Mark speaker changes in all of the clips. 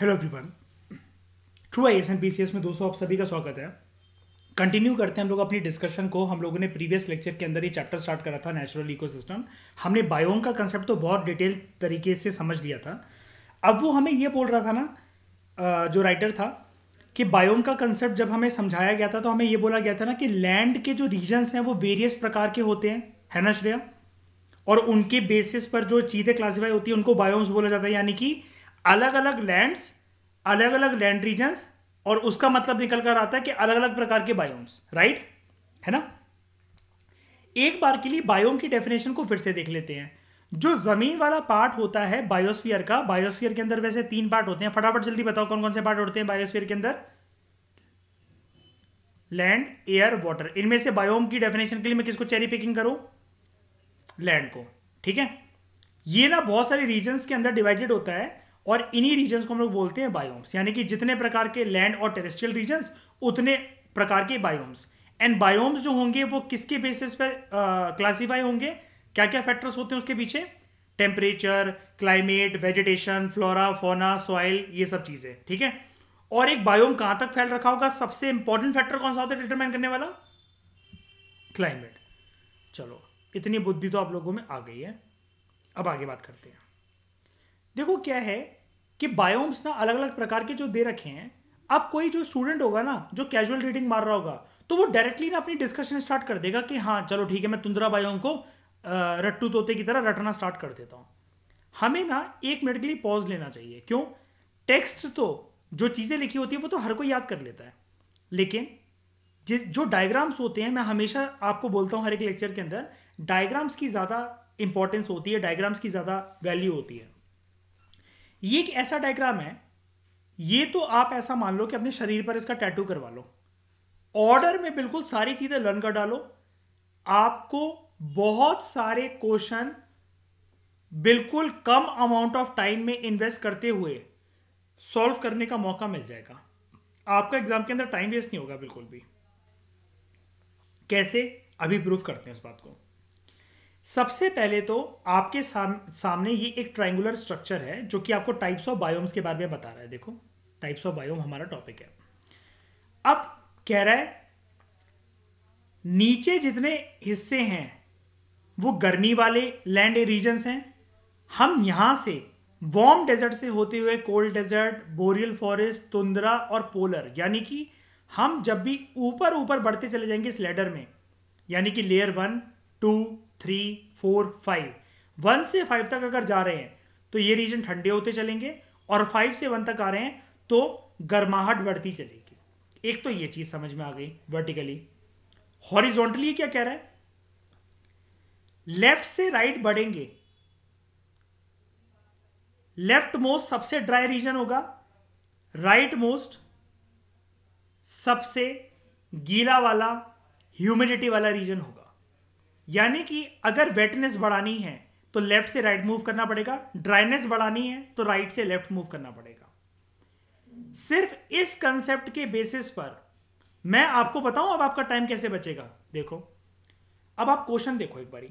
Speaker 1: Hello everyone true I A S पी P C S दोस्तों आप सभी का स्वागत है कंटिन्यू करते हैं हम लोग अपनी डिस्कशन को हम लोगों ने प्रीवियस लेक्चर के अंदर ही चैप्टर स्टार्ट करा था नेचुरल इकोसिस्टम हमने बायोम का कंसेप्ट तो बहुत डिटेल तरीके से समझ लिया था अब वो हमें ये बोल रहा था ना जो राइटर था कि बायोम का कंसेप्ट जब हमें समझाया गया था तो हमें ये बोला गया था ना कि लैंड के जो रीजन्स हैं वो वेरियस प्रकार के होते हैं है ना श्रेया और उनके बेसिस पर जो चीज़ें क्लासीफाई होती है उनको बायोम्स बोला जाता है यानी कि अलग अलग लैंड्स अलग अलग लैंड रीजन्स और उसका मतलब निकल कर आता है कि अलग अलग प्रकार के बायोम्स राइट है ना एक बार के लिए बायोम की डेफिनेशन को फिर से देख लेते हैं जो जमीन वाला पार्ट होता है बायोस्फीयर का बायोस्फीयर के अंदर वैसे तीन पार्ट होते हैं फटाफट जल्दी बताओ कौन कौन से पार्ट होते हैं बायोस्फीयर के अंदर लैंड एयर वाटर इनमें से बायोम की डेफिनेशन के लिए मैं किसको चेरी पिकिंग करूं लैंड को ठीक है ये ना बहुत सारे रीजन के अंदर डिवाइडेड होता है और इन्हीं रीजन्स को हम लोग बोलते हैं बायोम्स यानी कि जितने प्रकार के लैंड और टेरेस्ट्रियल रीजन्स उतने प्रकार के बायोम्स एंड बायोम्स जो होंगे वो किसके बेसिस पर क्लासीफाई होंगे क्या क्या फैक्टर्स होते हैं उसके पीछे temperature climate vegetation flora fauna soil ये सब चीज़ें ठीक है और एक बायोम कहां तक फैल रखा होगा सबसे इंपॉर्टेंट फैक्टर कौन सा होता है डिटरमाइन करने वाला क्लाइमेट चलो इतनी बुद्धि तो आप लोगों में आ गई है अब आगे बात करते हैं देखो क्या है कि बायोम्स ना अलग अलग प्रकार के जो दे रखे हैं अब कोई जो स्टूडेंट होगा ना जो कैजुअल रीडिंग मार रहा होगा तो वो डायरेक्टली ना अपनी डिस्कशन स्टार्ट कर देगा कि हाँ चलो ठीक है मैं तुंदरा बायोम को रट्टू तोते की तरह रटना स्टार्ट कर देता हूँ हमें ना एक मिनट के लिए पॉज लेना चाहिए क्यों टेक्स्ट तो जो चीज़ें लिखी होती है वो तो हर कोई याद कर लेता है लेकिन जिस जो डायग्राम्स होते हैं मैं हमेशा आपको बोलता हूँ हर एक लेक्चर के अंदर डायग्राम्स की ज़्यादा इंपॉर्टेंस होती है डायग्राम्स की ज़्यादा वैल्यू होती है ये एक ऐसा डायग्राम है ये तो आप ऐसा मान लो कि अपने शरीर पर इसका टैटू करवा लो ऑर्डर में बिल्कुल सारी चीज़ें लर्न कर डालो आपको बहुत सारे क्वेश्चन बिल्कुल कम अमाउंट ऑफ टाइम में इन्वेस्ट करते हुए सॉल्व करने का मौका मिल जाएगा आपका एग्जाम के अंदर टाइम वेस्ट नहीं होगा बिल्कुल भी कैसे अभी प्रूफ करते हैं उस बात को सबसे पहले तो आपके साम, सामने ये एक ट्राइंगुलर स्ट्रक्चर है जो कि आपको टाइप्स ऑफ बायोम्स के बारे में बता रहा है देखो टाइप्स ऑफ बायोम हमारा टॉपिक है अब कह रहा है नीचे जितने हिस्से हैं वो गर्मी वाले लैंड रीजन हैं हम यहां से वार्म डेजर्ट से होते हुए cold desert boreal forest tundra और पोलर यानी कि हम जब भी ऊपर ऊपर बढ़ते चले जाएंगे इस लेडर में यानी कि layer one two three four five one से फाइव तक अगर जा रहे हैं तो ये रीजन ठंडे होते चलेंगे और फाइव से वन तक आ रहे हैं तो गर्माहट बढ़ती चलेगी एक तो ये चीज समझ में आ गई वर्टिकली हॉरिजॉन्टली क्या कह रहा है लेफ्ट से राइट बढ़ेंगे लेफ्ट मोस्ट सबसे ड्राई रीजन होगा राइट मोस्ट सबसे गीला वाला ह्यूमिडिटी वाला रीजन होगा यानी कि अगर वेटनेस बढ़ानी है तो लेफ्ट से राइट मूव करना पड़ेगा ड्राइनेस बढ़ानी है तो राइट से लेफ्ट मूव करना पड़ेगा सिर्फ इस कंसेप्ट के बेसिस पर मैं आपको बताऊं अब आपका टाइम कैसे बचेगा देखो अब आप क्वेश्चन देखो एक बारी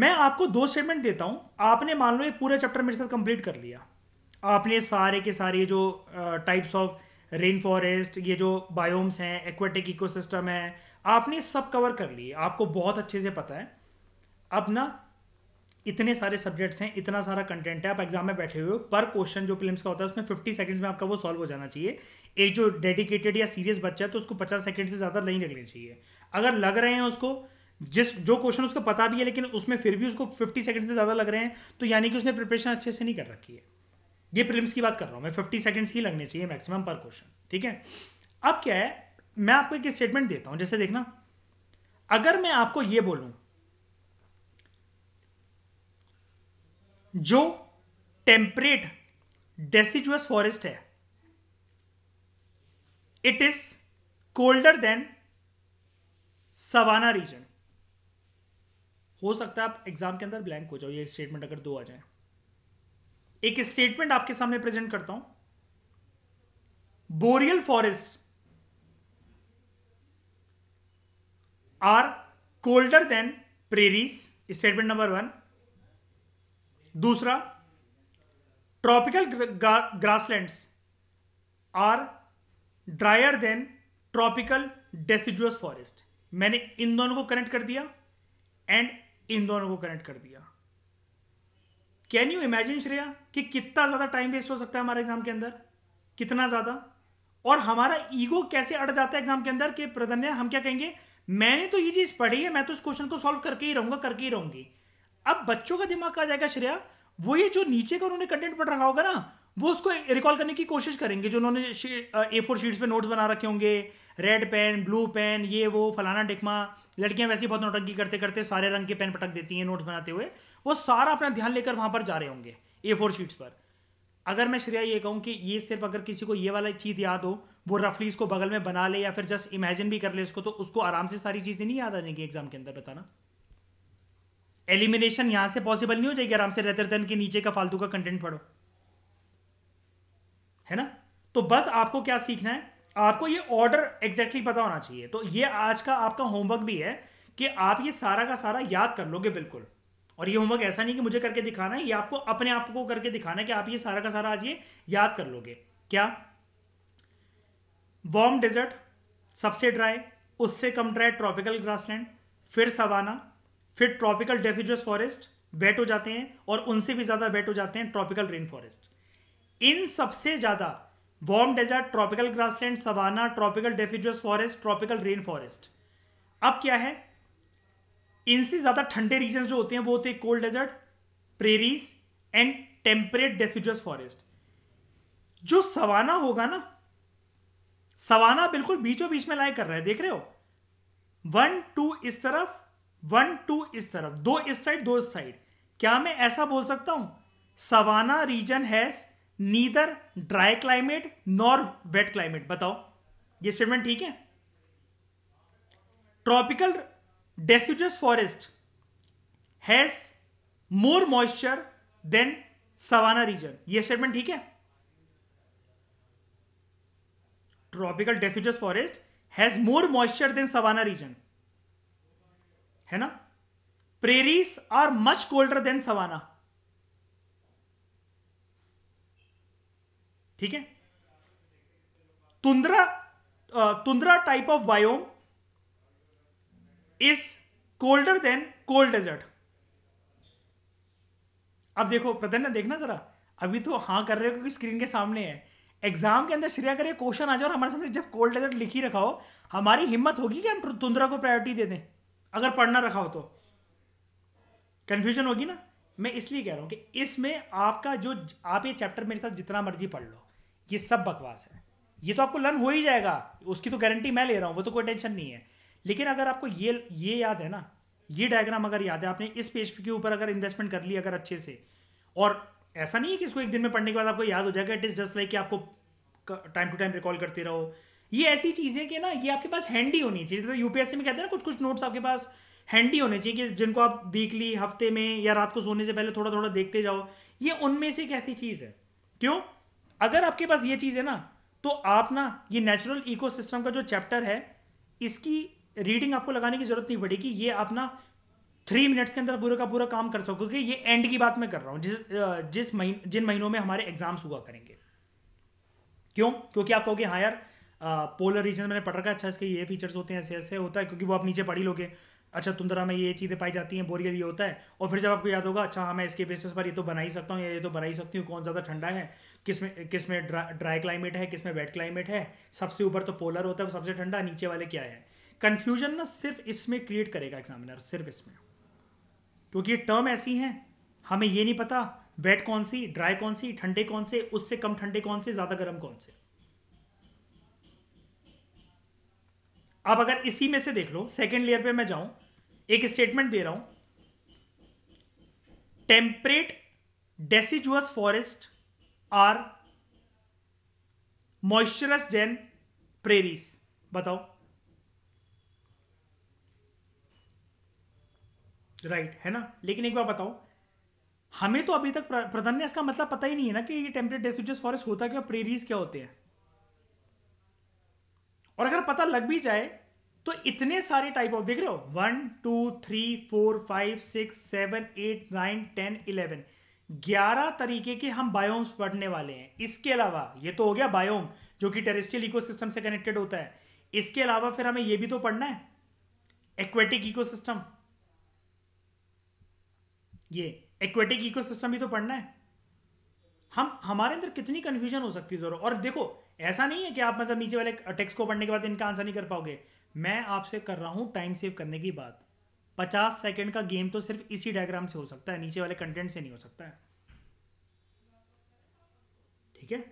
Speaker 1: मैं आपको दो स्टेटमेंट देता हूं आपने मान लो ये पूरा चैप्टर मेरे साथ कंप्लीट कर लिया आपने सारे के सारे जो टाइप्स ऑफ रेन फॉरेस्ट ये जो बायोम्स हैं एक्वेटिक इकोसिस्टम है आपने सब कवर कर लिए आपको बहुत अच्छे से पता है अब ना इतने सारे सब्जेक्ट्स हैं इतना सारा कंटेंट है आप एग्जाम में बैठे हुए हो पर क्वेश्चन जो फिल्म का होता है उसमें 50 सेकंड्स में आपका वो सॉल्व हो जाना चाहिए एक जो डेडिकेटेड या सीरियस बच्चा है तो उसको 50 सेकंड से ज़्यादा नहीं लगने चाहिए अगर लग रहे हैं उसको जिस जो क्वेश्चन उसको पता भी है लेकिन उसमें फिर भी उसको फिफ्टी सेकंड से ज़्यादा लग रहे हैं तो यानी कि उसने प्रिपरेशन अच्छे से नहीं कर रखी है ये प्रिलिम्स की बात कर रहा हूँ मैं फिफ्टी सेकेंड्स ही लगने चाहिए मैक्सिमम पर क्वेश्चन ठीक है अब क्या है मैं आपको एक स्टेटमेंट देता हूं जैसे देखना अगर मैं आपको यह बोलूं जो टेम्परेट डेसिजुअस फॉरेस्ट है it is colder than savanna region हो सकता है आप एग्जाम के अंदर ब्लैंक हो जाओ ये स्टेटमेंट अगर दो आ जाए एक स्टेटमेंट आपके सामने प्रेजेंट करता हूं boreal forest are colder than prairies statement number one दूसरा tropical grasslands are drier than tropical deciduous forest मैंने इन दोनों को कनेक्ट कर दिया एंड इन दोनों को कनेक्ट कर दिया कैन यू इमेजिन श्रेया कि कितना ज़्यादा टाइम वेस्ट हो सकता है हमारे एग्जाम के अंदर कितना ज़्यादा और हमारा ईगो कैसे अड़ जाता है एग्जाम के अंदर कि प्रधान्य हम क्या कहेंगे मैंने तो ये चीज पढ़ी है मैं तो इस क्वेश्चन को सॉल्व करके ही रहूंगा करके ही रहूंगी अब बच्चों का दिमाग कहा जाएगा श्रेया वो ये जो नीचे का उन्होंने कंटेंट पढ़ रखा होगा ना वो उसको रिकॉल करने की कोशिश करेंगे जो उन्होंने ए फोर शीट्स पे नोट्स बना रखे होंगे रेड पेन ब्लू पेन ये वो फलाना डिकमा लड़कियां वैसे ही बहुत नोटंकी करते करते सारे रंग के पेन पटक देती हैं नोट्स बनाते हुए वो सारा अपना ध्यान लेकर वहां पर जा रहे होंगे ए फोर शीट्स पर अगर मैं श्रेया ये कहूँ कि ये सिर्फ अगर किसी को ये वाला चीज़ याद हो वो रफली इसको बगल में बना ले या फिर जस्ट इमेजिन भी कर ले इसको तो उसको आराम से सारी चीज़ें नहीं याद आ जाएंगी एग्जाम के अंदर बताना एलिमिनेशन यहाँ से पॉसिबल नहीं हो जाएगी आराम से रहते रहते के नीचे का फालतू का कंटेंट पढ़ो है ना तो बस आपको क्या सीखना है आपको ये ऑर्डर एग्जैक्टली पता होना चाहिए तो ये आज का आपका होमवर्क भी है कि आप ये सारा का सारा याद कर लोगे बिल्कुल और ये होमवर्क ऐसा नहीं कि मुझे करके दिखाना है ये आपको अपने आप को करके दिखाना है कि आप ये सारा का सारा आज ये याद कर लोगे क्या वार्म डेजर्ट सबसे ड्राई उससे कम ड्राई ट्रॉपिकल ग्रासलैंड फिर सवाना फिर ट्रॉपिकल डेफिजस फॉरेस्ट वेट हो जाते हैं और उनसे भी ज़्यादा वेट हो जाते हैं ट्रॉपिकल रेन फॉरेस्ट इन सबसे ज़्यादा warm desert tropical grassland savanna tropical deciduous forest tropical rain forest अब क्या है इनसे ज़्यादा ठंडे रीजन जो होते हैं वो होते हैं cold desert prairies and temperate deciduous forest जो सवाना होगा ना सवाना बिल्कुल बीचों बीच में लाइक कर रहा है देख रहे हो वन टू इस तरफ वन टू इस तरफ दो इस साइड दो इस साइड क्या मैं ऐसा बोल सकता हूं savanna region has neither dry climate nor wet climate बताओ ये स्टेटमेंट ठीक है tropical deciduous forest has more moisture than savanna region ये statement ठीक है tropical deciduous forest has more moisture than savanna region है ना prairies are much colder than savanna ठीक है tundra tundra type of biome is colder than cold desert अब देखो प्रधान देखना जरा अभी तो हाँ कर रहे हो क्योंकि स्क्रीन के सामने है एग्जाम के अंदर श्रेया करे क्वेश्चन आ जाओ हमारे सामने जब कोल्ड डेजर्ट लिख ही रखा हो हमारी हिम्मत होगी कि हम तुंद्रा को प्रायोरिटी दे दें अगर पढ़ना रखा हो तो कंफ्यूजन होगी ना मैं इसलिए कह रहा हूं कि इसमें आपका जो आप ये चैप्टर मेरे साथ जितना मर्जी पढ़ लो ये सब बकवास है ये तो आपको लर्न हो ही जाएगा उसकी तो गारंटी मैं ले रहा हूं वो तो कोई टेंशन नहीं है लेकिन अगर आपको ये ये याद है ना ये डायग्राम अगर याद है आपने इस पेज के ऊपर अगर इन्वेस्टमेंट कर ली अगर अच्छे से और ऐसा नहीं है कि इसको एक दिन में पढ़ने के बाद आपको याद हो जाएगा इट इज़ जस्ट लाइक कि आपको टाइम टू टाइम रिकॉल करते रहो ये ऐसी चीज़ें कि ना ये आपके पास हैंडी होनी चाहिए जैसे यूपीएससी में कहते हैं ना कुछ कुछ नोट्स आपके पास हैंडी होने चाहिए कि जिनको आप वीकली हफ्ते में या रात को सोने से पहले थोड़ा थोड़ा देखते जाओ ये उनमें से एक ऐसी चीज़ है क्यों अगर आपके पास ये चीज़ है ना तो आप ना ये नेचुरल इकोसिस्टम का जो चैप्टर है इसकी रीडिंग आपको लगाने की जरूरत नहीं पड़ेगी ये अपना थ्री मिनट्स के अंदर पूरा का पूरा काम कर क्योंकि ये एंड की बात मैं कर रहा हूँ जिस जिस महीन जिन महीनों में हमारे एग्जाम्स हुआ करेंगे क्यों क्योंकि आप कहोगे हाँ यार पोलर रीजन मैंने पढ़ रखा अच्छा इसके ये फीचर्स होते हैं ऐसे ऐसे होता है क्योंकि वो आप नीचे पढ़ी लोगे अच्छा तुंदरा में ये चीज़ें पाई जाती हैं बोरियल ये होता है और फिर जब आपको याद होगा अच्छा हाँ मैं इसके बेसिस पर ये तो बना ही सकता हूँ या ये तो बना ही सकती हूँ कौन ज़्यादा ठंडा है किस में किस में ड्राई क्लाइमेट है किस में वेट क्लाइमेट है सबसे ऊपर तो पोलर होता है सबसे ठंडा नीचे वाले क्या है कंफ्यूजन ना सिर्फ इसमें क्रिएट करेगा एग्जामिनर सिर्फ इसमें क्योंकि ये टर्म ऐसी हैं हमें ये नहीं पता वेट कौन सी ड्राई कौन सी ठंडे कौन से उससे कम ठंडे कौन से ज़्यादा गर्म कौन से आप अगर इसी में से देख लो सेकेंड लेयर पे मैं जाऊं एक स्टेटमेंट दे रहा हूं temperate deciduous forest are moisturous than prairies बताओ राइट right, है ना लेकिन एक बार बताओ हमें तो अभी तक प्रधान्यास का मतलब पता ही नहीं है ना कि ये टेम्परेट डेसिजस फॉरेस्ट होता क्या प्रेरीज क्या होते हैं और अगर पता लग भी जाए तो इतने सारे टाइप ऑफ देख रहे हो one two three four five six seven eight nine ten eleven ग्यारह तरीके के हम बायोम्स पढ़ने वाले हैं इसके अलावा ये तो हो गया बायोम जो कि टेरेस्ट्रियल इकोसिस्टम से कनेक्टेड होता है इसके अलावा फिर हमें ये भी तो पढ़ना है एक्वेटिक इकोसिस्टम ये एक्वेटिक इकोसिस्टम भी तो पढ़ना है हम हमारे अंदर कितनी कन्फ्यूजन हो सकती है जरूर और देखो ऐसा नहीं है कि आप मतलब नीचे वाले टेक्स्ट को पढ़ने के बाद इनका आंसर नहीं कर पाओगे मैं आपसे कर रहा हूँ टाइम सेव करने की बात पचास सेकेंड का गेम तो सिर्फ इसी डायग्राम से हो सकता है नीचे वाले कंटेंट से नहीं हो सकता है ठीक है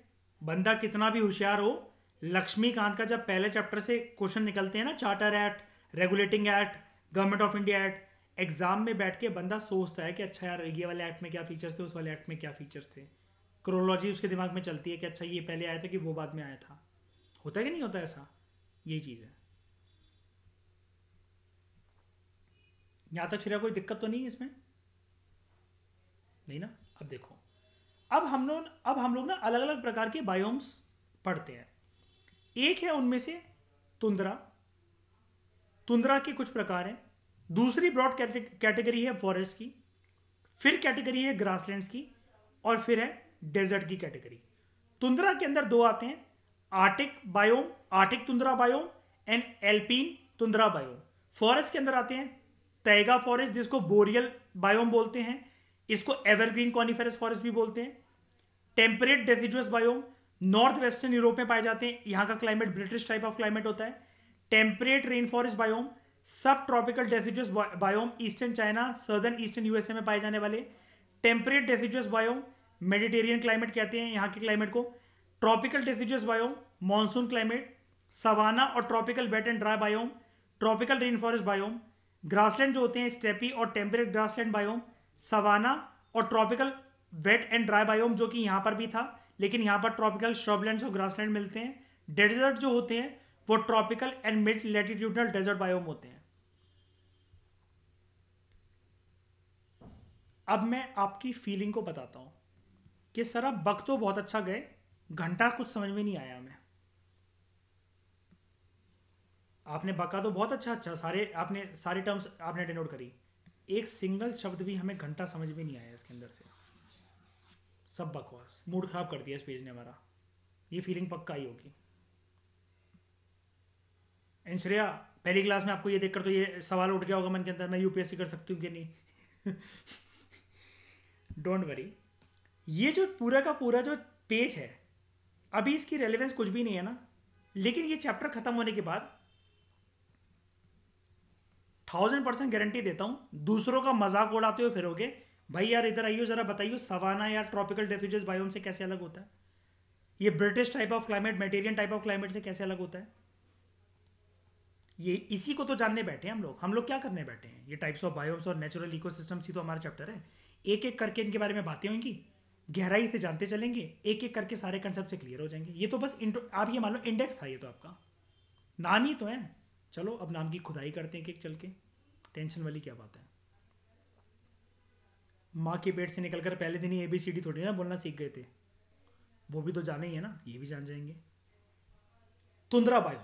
Speaker 1: बंदा कितना भी होशियार हो लक्ष्मीकांत का जब पहले चैप्टर से क्वेश्चन निकलते हैं ना charter act regulating act government of India act exam में बैठ के बंदा सोचता है कि अच्छा यार ये वाले एक्ट में क्या फीचर्स थे उस वाले एक्ट में क्या फीचर्स थे क्रोलॉजी उसके दिमाग में चलती है कि अच्छा ये पहले आया था कि वो बाद में आया था होता है कि नहीं होता ऐसा यही चीज़ है यहाँ तक श्रेया कोई दिक्कत तो नहीं है इसमें नहीं ना अब देखो अब हम लोग अब हम लोग ना अलग अलग प्रकार के बायोम्स पढ़ते हैं एक है उनमें से तुंदरा तुंद्रा के कुछ प्रकार हैं दूसरी ब्रॉड कैटेगरी है फॉरेस्ट की फिर कैटेगरी है ग्रासलैंड्स की और फिर है डेजर्ट की कैटेगरी तुंद्रा के अंदर दो आते हैं arctic biome arctic tundra biome and alpine tundra biome forest के अंदर आते हैं तैगा फॉरेस्ट जिसको बोरियल बायोम बोलते हैं इसको एवरग्रीन कॉनिफेरस फॉरेस्ट भी बोलते हैं temperate deciduous biome north western Europe में पाए जाते हैं यहाँ का climate British type of climate होता है temperate rain forest biome subtropical deciduous biome eastern China southern eastern USA में पाए जाने वाले टेम्परेट डेफिजियस बायोम मेडिटेरियन क्लाइमेट कहते हैं यहाँ के क्लाइमेट को tropical deciduous biome monsoon climate savanna और tropical wet and dry biome tropical rain forest biome grassland जो होते हैं स्टेपी और टेम्परेट ग्रासलैंड बायोम सवाना और tropical wet and dry biome जो कि यहाँ पर भी था लेकिन यहाँ पर ट्रॉपिकल श्रॉबलैंड और ग्रासलैंड मिलते हैं डेजर्ट जो होते हैं वो tropical and mid latitudinal desert biome होते हैं अब मैं आपकी फीलिंग को बताता हूँ कि सर आप बक तो बहुत अच्छा गए घंटा कुछ समझ में नहीं आया हमें आपने बका तो बहुत अच्छा अच्छा सारे आपने सारे टर्म्स आपने डिनोट करी एक सिंगल शब्द भी हमें घंटा समझ में नहीं आया इसके अंदर से सब बकवास मूड खराब कर दिया इस पेज ने हमारा ये फीलिंग पक्का ही होगी एंड श्रेया पहली क्लास में आपको ये देखकर तो ये सवाल उठ गया होगा मन के अंदर मैं यूपीएससी कर सकती हूँ कि नहीं डोंट वरी ये जो पूरा का पूरा जो पेज है अभी इसकी रेलेवेंस कुछ भी नहीं है ना लेकिन ये चैप्टर खत्म होने के बाद थाउजेंड परसेंट गारंटी देता हूं दूसरों का मजाक उड़ाते हो फिरोगे भाई यार इधर आइयो जरा बताइयो सवाना यार ट्रॉपिकल डेफ्यूज बायोम से कैसे अलग होता है ये British type of climate Mediterranean type of climate से कैसे अलग होता है ये इसी को तो जानने बैठे हैं हम लोग हम लोग क्या करने बैठे हैं ये टाइप्स ऑफ बायोम्स और नेचुरल इकोसिस्टम्स ही तो हमारा चैप्टर है एक एक करके इनके बारे में बातें होंगी गहराई से जानते चलेंगे एक एक करके सारे कंसेप्ट से क्लियर हो जाएंगे ये तो बस आप ये मान लो इंडेक्स था ये तो आपका नाम ही तो है चलो अब नाम की खुदाई करते हैं एक चल के टेंशन वाली क्या बात है माँ के पेट से निकलकर पहले दिन ही ए बी सी डी थोड़ी ना बोलना सीख गए थे वो भी तो जाने ही है ना ये भी जान जाएंगे तुंद्रा बायो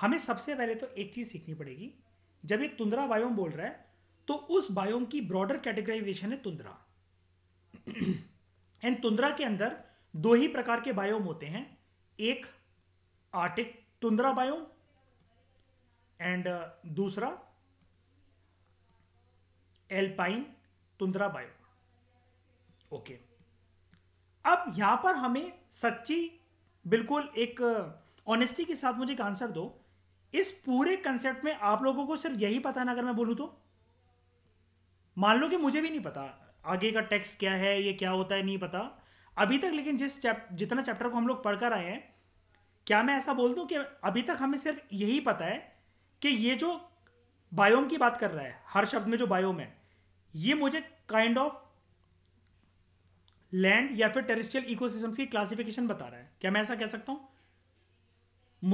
Speaker 1: हमें सबसे पहले तो एक चीज़ सीखनी पड़ेगी जब ये तुंद्रा बायोम बोल रहा है तो उस बायोम की ब्रॉडर कैटेगराइजेशन है तुंद्रा एंड तुंद्रा के अंदर दो ही प्रकार के बायोम होते हैं एक arctic tundra biome and uh, दूसरा एल्पाइन तुंद्रा बायोम ओके अब यहां पर हमें सच्ची बिल्कुल एक ऑनेस्टी uh, के साथ मुझे एक आंसर दो इस पूरे कंसेप्ट में आप लोगों को सिर्फ यही पता है ना अगर मैं बोलूं तो मान लो कि मुझे भी नहीं पता आगे का टेक्स्ट क्या है ये क्या होता है नहीं पता अभी तक लेकिन जिस चैप जितना चैप्टर को हम लोग पढ़कर आए हैं क्या मैं ऐसा बोल दूँ कि अभी तक हमें सिर्फ यही पता है कि ये जो बायोम की बात कर रहा है हर शब्द में जो बायोम है ये मुझे काइंड ऑफ लैंड या फिर टेरिस्ट्रियल इकोसिस्टम्स की क्लासिफिकेशन बता रहा है क्या मैं ऐसा कह सकता हूँ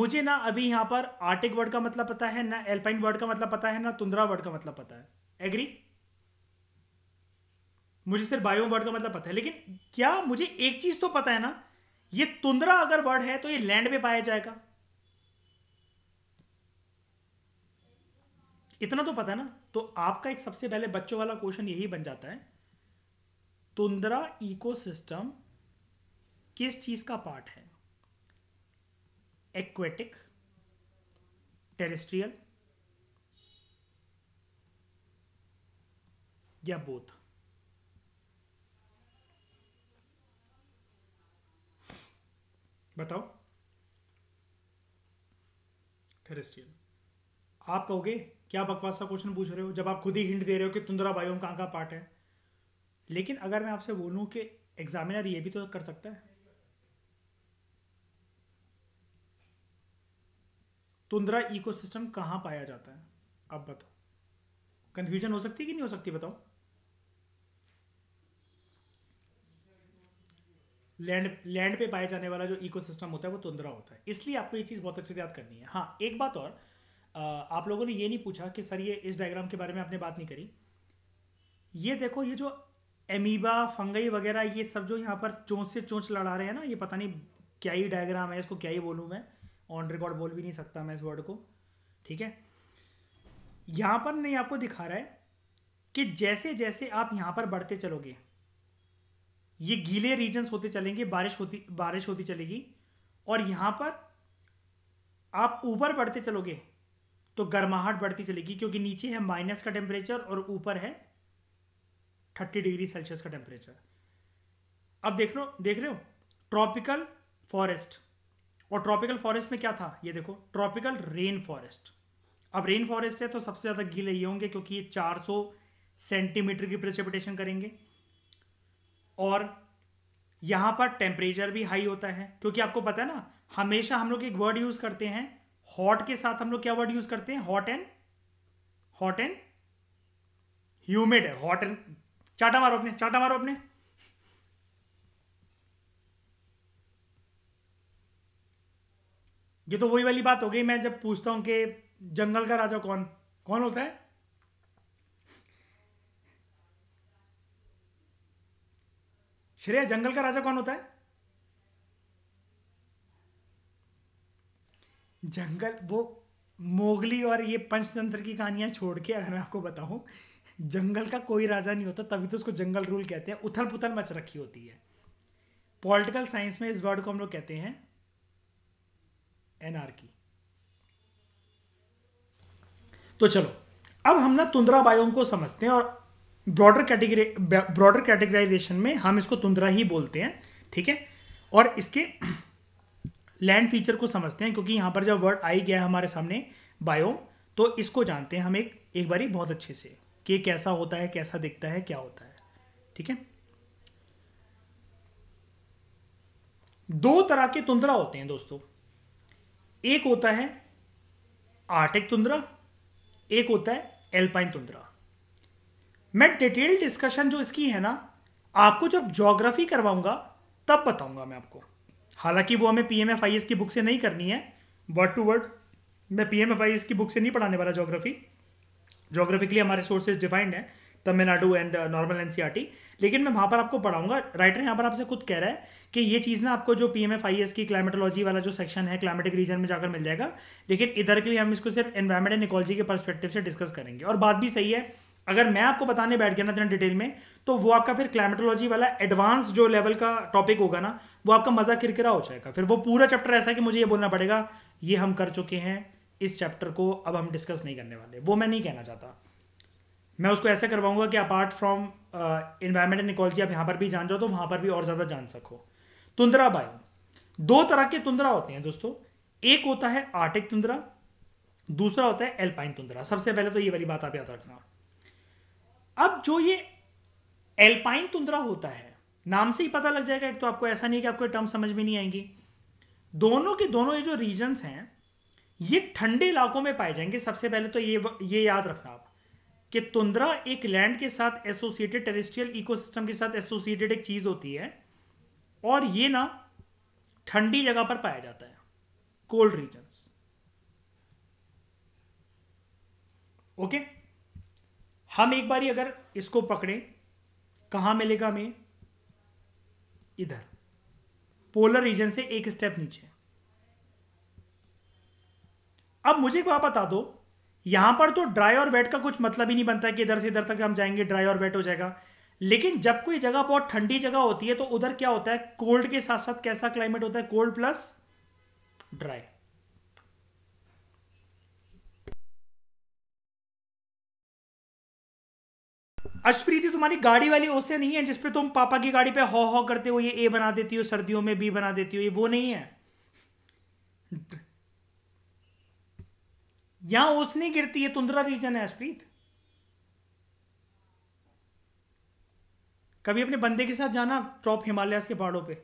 Speaker 1: मुझे ना अभी यहाँ पर आर्टिक वर्ड का मतलब पता है ना एल्पाइन वर्ड का मतलब पता है ना तुंद्रा वर्ड का मतलब पता है एग्री मुझे सिर्फ बायो वर्ड का मतलब पता है लेकिन क्या मुझे एक चीज तो पता है ना ये तुंदरा अगर वर्ड है तो ये लैंड पे पाया जाएगा इतना तो पता है ना तो आपका एक सबसे पहले बच्चों वाला क्वेश्चन यही बन जाता है तुंदरा इकोसिस्टम किस चीज का पार्ट है एक्वेटिक टेरेस्ट्रियल या बोथ बताओ टेरेस्ट्रियल आप कहोगे क्या बकवास का क्वेश्चन पूछ रहे हो जब आप खुद ही हिंट दे रहे हो कि तुंदरा बायोम कहाँ कहाँ पार्ट है लेकिन अगर मैं आपसे बोलूं कि एग्जामिनर ये भी तो कर सकता है तुंदरा इकोसिस्टम कहाँ पाया जाता है आप बताओ कंफ्यूजन हो सकती है कि नहीं हो सकती बताओ लैंड लैंड पे पाया जाने वाला जो इकोसिस्टम होता है वो तुंदरा होता है इसलिए आपको ये चीज़ बहुत अच्छे से याद करनी है हाँ एक बात और आप लोगों ने ये नहीं पूछा कि सर ये इस डायग्राम के बारे में आपने बात नहीं करी ये देखो ये जो एमीबा फंगई वगैरह ये सब जो यहाँ पर चोंच से चोंच लड़ा रहे हैं ना ये पता नहीं क्या ही डायग्राम है इसको क्या ही बोलूँ मैं ऑन रिकॉर्ड बोल भी नहीं सकता मैं इस वर्ड को ठीक है यहाँ पर नहीं आपको दिखा रहा है कि जैसे जैसे आप यहाँ पर बढ़ते चलोगे ये गीले रीजन्स होते चलेंगे बारिश होती बारिश होती चलेगी और यहाँ पर आप ऊपर बढ़ते चलोगे तो गर्माहट बढ़ती चलेगी क्योंकि नीचे है माइनस का टेम्परेचर और ऊपर है थर्टी डिग्री सेल्सियस का टेम्परेचर अब देख लो देख रहे हो ट्रॉपिकल फॉरेस्ट और ट्रॉपिकल फॉरेस्ट में क्या था ये देखो ट्रॉपिकल रेन फॉरेस्ट अब रेन फॉरेस्ट है तो सबसे ज़्यादा गीले ये होंगे क्योंकि ये 400 सेंटीमीटर की प्रेसिपिटेशन करेंगे और यहाँ पर टेम्परेचर भी हाई होता है क्योंकि आपको पता है ना हमेशा हम लोग एक वर्ड यूज करते हैं हॉट के साथ हम लोग क्या वर्ड यूज करते हैं hot and hot and humid है हॉट एंड चाटा मारो अपने चाटा मारो अपने ये तो वही वाली बात हो गई मैं जब पूछता हूं कि जंगल का राजा कौन कौन होता है श्रेय जंगल का राजा कौन होता है जंगल वो मोगली और ये पंचतंत्र की कहानियां छोड़ के अगर मैं आपको बताऊं जंगल का कोई राजा नहीं होता तभी तो उसको जंगल रूल कहते हैं उथल पुथल मच रखी होती है पॉलिटिकल साइंस में इस वर्ड को हम लोग कहते हैं एनआरकी तो चलो अब हम ना तुंद्रा बायोम को समझते हैं और ब्रॉडर कैटेगरी ब्रॉडर कैटेगराइजेशन में हम इसको तुंदरा ही बोलते हैं ठीक है और इसके लैंड फीचर को समझते हैं क्योंकि यहाँ पर जब वर्ड आई गया हमारे सामने बायोम तो इसको जानते हैं हम एक एक बारी बहुत अच्छे से कि कैसा होता है कैसा दिखता है क्या होता है ठीक है दो तरह के तुंदरा होते हैं दोस्तों एक होता है आर्टिक तुंदरा एक होता है एल्पाइन तुंदरा मैं डिटेल डिस्कशन जो इसकी है ना आपको जब जोग्राफी करवाऊंगा तब बताऊंगा मैं आपको हालांकि वो हमें P M F I S की बुक से नहीं करनी है वर्ड टू वर्ड मैं P M F I S की बुक से नहीं पढ़ाने वाला जोग्राफी जोग्राफी के लिए हमारे सोर्सेज डिफाइंड हैं तमिलनाडु एंड नॉर्मल एन लेकिन मैं वहाँ पर आपको पढ़ाऊंगा राइटर यहाँ पर आपसे खुद कह रहा है कि ये चीज़ ना आपको जो पी की क्लाइमेटोलॉजी वाला जो सेक्शन है क्लाइमेटिक रीजन में जाकर मिल जाएगा लेकिन इधर के लिए हम इसको सिर्फ एनवायरमेंट एंड इकोलॉजी के परस्पेक्टिव से डिस्कस करेंगे और बात भी सही है अगर मैं आपको बताने बैठ गया ना इतना डिटेल में तो वो आपका फिर क्लाइमेटोलॉजी वाला एडवांस जो लेवल का टॉपिक होगा ना वो आपका मज़ा किरकिरा हो जाएगा फिर वो पूरा चैप्टर ऐसा है कि मुझे ये बोलना पड़ेगा ये हम कर चुके हैं इस चैप्टर को अब हम डिस्कस नहीं करने वाले वो मैं नहीं कहना चाहता मैं उसको ऐसा करवाऊंगा कि apart from environment and ecology आप यहाँ पर भी जान जाओ तो वहाँ पर भी और ज़्यादा जान सको तुंदरा बायो दो तरह के तुंदरा होते हैं दोस्तों एक होता है आर्टिक तुंदरा दूसरा होता है एल्पाइन तुंदरा सबसे पहले तो ये वाली बात आप याद रखना अब जो ये एल्पाइन तुंदरा होता है नाम से ही पता लग जाएगा एक तो आपको ऐसा नहीं कि आपको टर्म समझ में नहीं आएंगी दोनों के दोनों ये जो रीजन्स हैं ये ठंडे इलाकों में पाए जाएंगे सबसे पहले तो ये ये याद रखना आप कि तुंदरा एक लैंड के साथ एसोसिएटेड टेरिस्ट्रियल इकोसिस्टम के साथ एसोसिएटेड एक चीज़ होती है और ये ना ठंडी जगह पर पाया जाता है कोल्ड रीजन्स ओके okay? हम एक बारी अगर इसको पकड़ें कहाँ मिलेगा हमें इधर पोलर रीजन से एक स्टेप नीचे अब मुझे एक बात बता दो यहां पर तो ड्राई और वेट का कुछ मतलब ही नहीं बनता है कि इधर से इधर तक हम जाएंगे ड्राई और वेट हो जाएगा लेकिन जब कोई जगह बहुत ठंडी जगह होती है तो उधर क्या होता है कोल्ड के साथ साथ कैसा क्लाइमेट होता है कोल्ड प्लस ड्राई अशप्रीति तुम्हारी गाड़ी वाली ओसे नहीं है जिसपे तुम पापा की गाड़ी पे हॉ हॉ करते हो ये ए बना देती हो सर्दियों में बी बना देती हो ये वो नहीं है यहां ओस नहीं गिरती है तुंदरा रीजन है अशप्रीत कभी अपने बंदे के साथ जाना टॉप हिमालय के पहाड़ों पे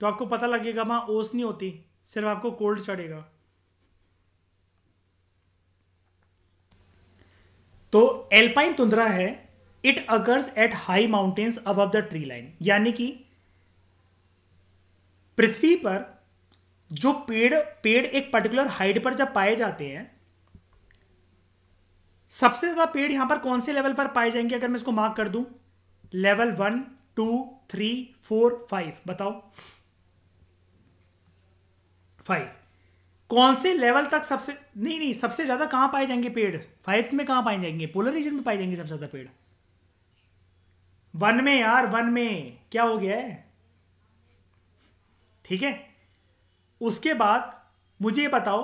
Speaker 1: तो आपको पता लगेगा वहां ओस नहीं होती सिर्फ आपको कोल्ड चढ़ेगा तो एल्पाइन तुंद्रा है it occurs at high mountains अब द ट्री लाइन यानी कि पृथ्वी पर जो पेड़ पेड़ एक पर्टिकुलर हाइट पर जब पाए जाते हैं सबसे ज़्यादा पेड़ यहां पर कौन से लेवल पर पाए जाएंगे अगर मैं इसको मार्क कर दूं level one two three four five बताओ फाइव कौन से लेवल तक सबसे नहीं नहीं सबसे ज़्यादा कहाँ पाए जाएंगे पेड़ फाइव में कहाँ पाए जाएंगे पोलर रीजन में पाए जाएंगे सबसे ज़्यादा पेड़ वन में यार वन में क्या हो गया है ठीक है उसके बाद मुझे बताओ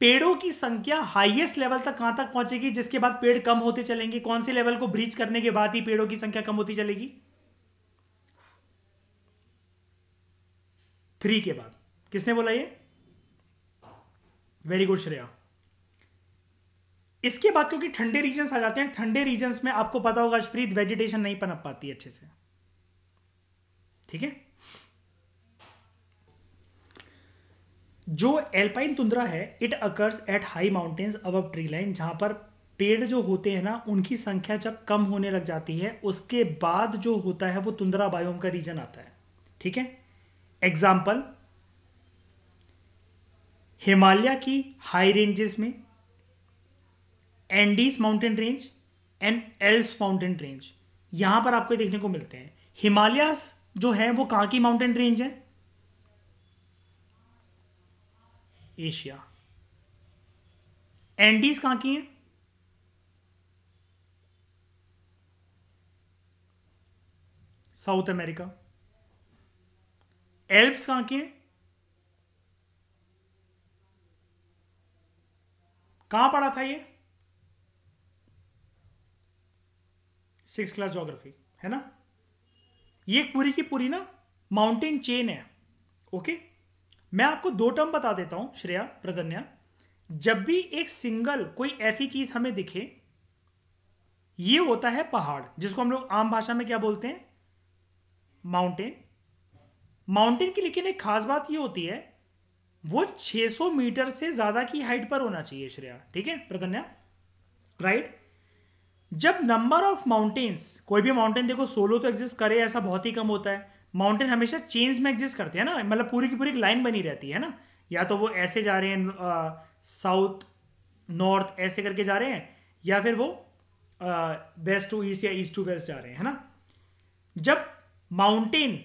Speaker 1: पेड़ों की संख्या हाईएस्ट लेवल तक कहां तक पहुंचेगी जिसके बाद पेड़ कम होते चलेंगे कौन से लेवल को ब्रीच करने के बाद ही पेड़ों की संख्या कम होती चलेगी थ्री के बाद किसने बोला ये वेरी गुड श्रेया इसके बाद क्योंकि ठंडे रीजन आ जाते हैं ठंडे रीजन में आपको पता होगा अशप्रीत वेजिटेशन नहीं पनप पाती अच्छे से ठीक है जो एल्पाइन तुंद्रा है it occurs at high mountains अब ट्री लाइन जहां पर पेड़ जो होते हैं ना उनकी संख्या जब कम होने लग जाती है उसके बाद जो होता है वो तुंद्रा बायोम का रीजन आता है ठीक है एग्जाम्पल हिमालय की हाई रेंजेस में Andes mountain range and Alps mountain range यहां पर आपको देखने को मिलते हैं हिमालयास जो है वो कहां की माउंटेन रेंज है एशिया एंडीज कहां की है साउथ अमेरिका एल्प्स कहां की हैं कहां पढ़ा था ये सिक्स क्लास जोग्राफी है ना ये पूरी की पूरी ना माउंटेन चेन है ओके मैं आपको दो टर्म बता देता हूं श्रेया प्रदन्या जब भी एक सिंगल कोई ऐसी चीज हमें दिखे ये होता है पहाड़ जिसको हम लोग आम भाषा में क्या बोलते हैं माउंटेन माउंटेन की लेकिन एक खास बात ये होती है वो 600 मीटर से ज़्यादा की हाइट पर होना चाहिए श्रेया ठीक है प्रतन्या राइट जब नंबर ऑफ माउंटेन्स कोई भी माउंटेन देखो सोलो तो एग्जिस्ट करे ऐसा बहुत ही कम होता है माउंटेन हमेशा चेंज में एग्जिस्ट करते हैं ना मतलब पूरी की पूरी एक लाइन बनी रहती है ना या तो वो ऐसे जा रहे हैं साउथ नॉर्थ ऐसे करके जा रहे हैं या फिर वो वेस्ट टू ईस्ट या ईस्ट टू वेस्ट जा रहे हैं है ना जब माउंटेन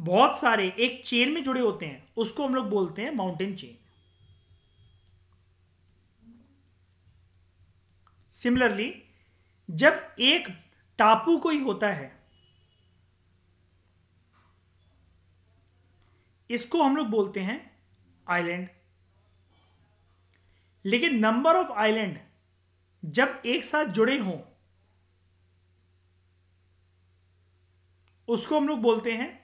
Speaker 1: बहुत सारे एक चेन में जुड़े होते हैं उसको हम लोग बोलते हैं माउंटेन चेन सिमिलरली जब एक टापू कोई होता है इसको हम लोग बोलते हैं आइलैंड लेकिन नंबर ऑफ आइलैंड जब एक साथ जुड़े हों उसको हम लोग बोलते हैं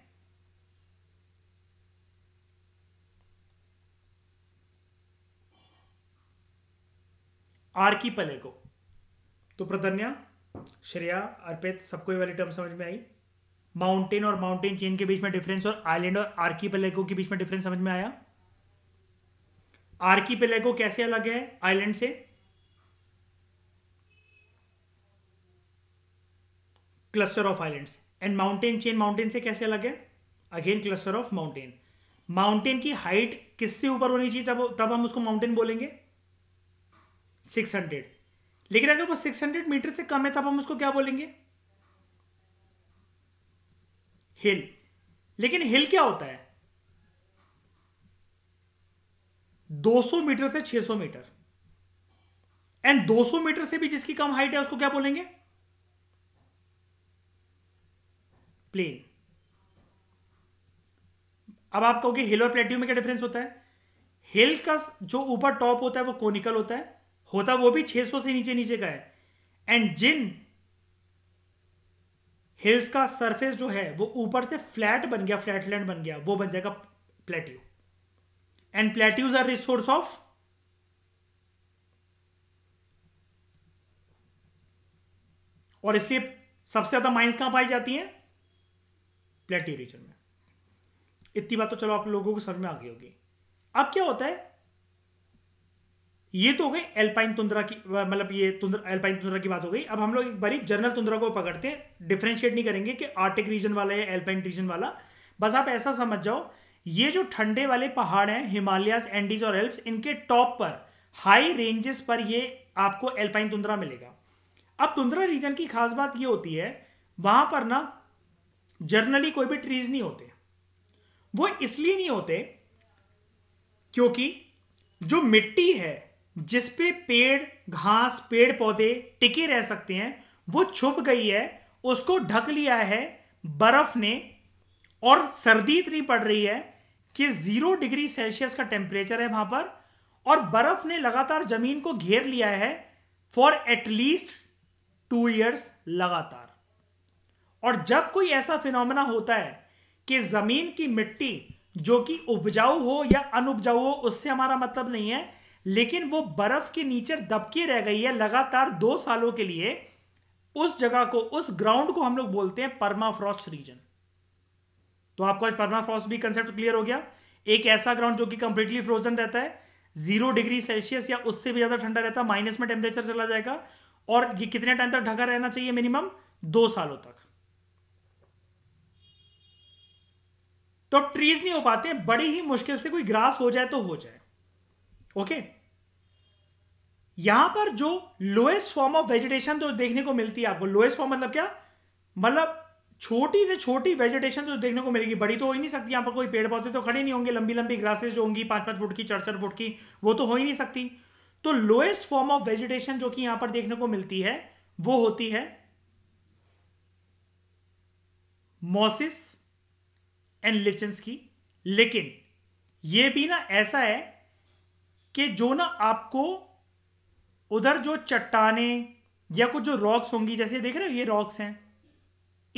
Speaker 1: आर्की पने को तो प्रधन्या श्रेया अर्पित सबको ये वाली टर्म समझ में आई माउंटेन और माउंटेन चेन के बीच में डिफरेंस और आइलैंड और आर्की पेलेको के बीच में डिफरेंस समझ में आया आर्की पेलेको कैसे अलग है आइलैंड से cluster of islands and mountain chain mountain से कैसे अलग है again cluster of mountain mountain की हाइट किससे ऊपर होनी चाहिए तब तब हम उसको माउंटेन बोलेंगे सिक्स हंड्रेड लेकिन अगर वो सिक्स हंड्रेड मीटर से कम है तब हम उसको क्या बोलेंगे हिल लेकिन हिल क्या होता है 200 मीटर से 600 मीटर एंड 200 मीटर से भी जिसकी कम हाइट है उसको क्या बोलेंगे प्लेन अब आप कहोगे हिल और प्लेट्यू में क्या डिफरेंस होता है हिल का जो ऊपर टॉप होता है वो कोनिकल होता है होता वो भी 600 से नीचे नीचे का है एंड जिन हिल्स का सरफेस जो है वो ऊपर से फ्लैट बन गया फ्लैटलैंड बन गया वो बन जाएगा plateau and plateaus are resource of और इसलिए सबसे ज्यादा माइंस कहां पाई जाती हैं प्लेट्यू रीजन में इतनी बात तो चलो आप लोगों को समझ में आ गई होगी अब क्या होता है ये तो हो गई एल्पाइन तुंद्रा की मतलब ये तुंद्रा एल्पाइन तुंद्रा की बात हो गई अब हम लोग एक बारी जर्नल तुंद्रा को पकड़ते हैं डिफ्रेंशिएट नहीं करेंगे कि आर्टिक रीजन वाला या एल्पाइन रीजन वाला बस आप ऐसा समझ जाओ ये जो ठंडे वाले पहाड़ हैं हिमालयस एंडीज और एल्प्स इनके टॉप पर हाई रेंजेस पर ये आपको एल्पाइन तुंद्रा मिलेगा अब तुंद्रा रीजन की खास बात ये होती है वहां पर ना जर्नली कोई भी ट्रीज नहीं होते वो इसलिए नहीं होते क्योंकि जो मिट्टी है जिसपे पेड़ घास पेड़ पौधे टिके रह सकते हैं वो छुप गई है उसको ढक लिया है बर्फ ने और सर्दी इतनी पड़ रही है कि जीरो डिग्री सेल्सियस का टेम्परेचर है वहां पर और बर्फ ने लगातार जमीन को घेर लिया है फॉर एटलीस्ट टू ईयर्स लगातार और जब कोई ऐसा फिनोमेना होता है कि जमीन की मिट्टी जो कि उपजाऊ हो या अनुपजाऊ हो उससे हमारा मतलब नहीं है लेकिन वो बर्फ के नीचे दबके रह गई है लगातार दो सालों के लिए उस जगह को उस ग्राउंड को हम लोग बोलते हैं परमाफ्रॉस्ट रीजन तो आपको आज परमाफ्रॉस्ट भी कंसेप्ट क्लियर हो गया एक ऐसा ग्राउंड जो कि कंप्लीटली फ्रोजन रहता है जीरो डिग्री सेल्सियस या उससे भी ज्यादा ठंडा रहता है माइनस में टेम्परेचर चला जाएगा और ये कितने टाइम तक ढका रहना चाहिए मिनिमम दो सालों तक तो ट्रीज नहीं हो पाते बड़ी ही मुश्किल से कोई ग्रास हो जाए तो हो जाए ओके यहां पर जो लोएस्ट फॉर्म ऑफ वेजिटेशन तो देखने को मिलती है आपको लोएस्ट फॉर्म मतलब क्या मतलब छोटी से छोटी वेजिटेशन तो देखने को मिलेगी बड़ी तो हो ही नहीं सकती यहां पर कोई पेड़ पौधे तो खड़े नहीं होंगे लंबी लंबी ग्रासेस जो होंगी पांच पांच फुट की चार चार फुट की वो तो हो ही नहीं सकती तो लोएस्ट फॉर्म ऑफ वेजिटेशन जो कि यहां पर देखने को मिलती है वो होती है मोसिस एंड लिचेंस की लेकिन ये भी ना ऐसा है कि जो ना आपको उधर जो चट्टाने या कुछ जो रॉक्स होंगी जैसे देख रहे हो ये रॉक्स हैं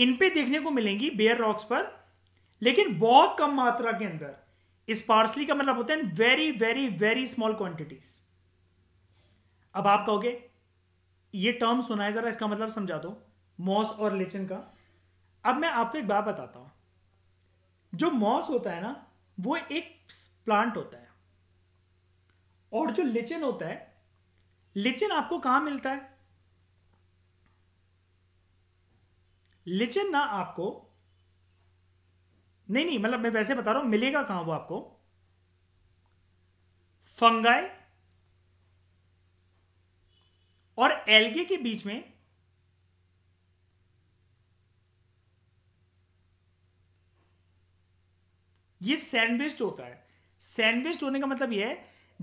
Speaker 1: इन पे देखने को मिलेंगी बेयर रॉक्स पर लेकिन बहुत कम मात्रा के अंदर इस पार्सली का मतलब होता है very very very small quantities अब आप कहोगे ये टर्म सुना है जरा इसका मतलब समझा दो मॉस और लेचन का अब मैं आपको एक बात बताता हूं जो मॉस होता है ना वो एक प्लांट होता है और जो लिचिन होता है लिचिन आपको कहां मिलता है लिचिन ना आपको नहीं नहीं मतलब मैं वैसे बता रहा हूं मिलेगा कहां वो आपको फंगाई और एल्गे के बीच में ये सैंडविच होता है सैंडविच होने का मतलब यह है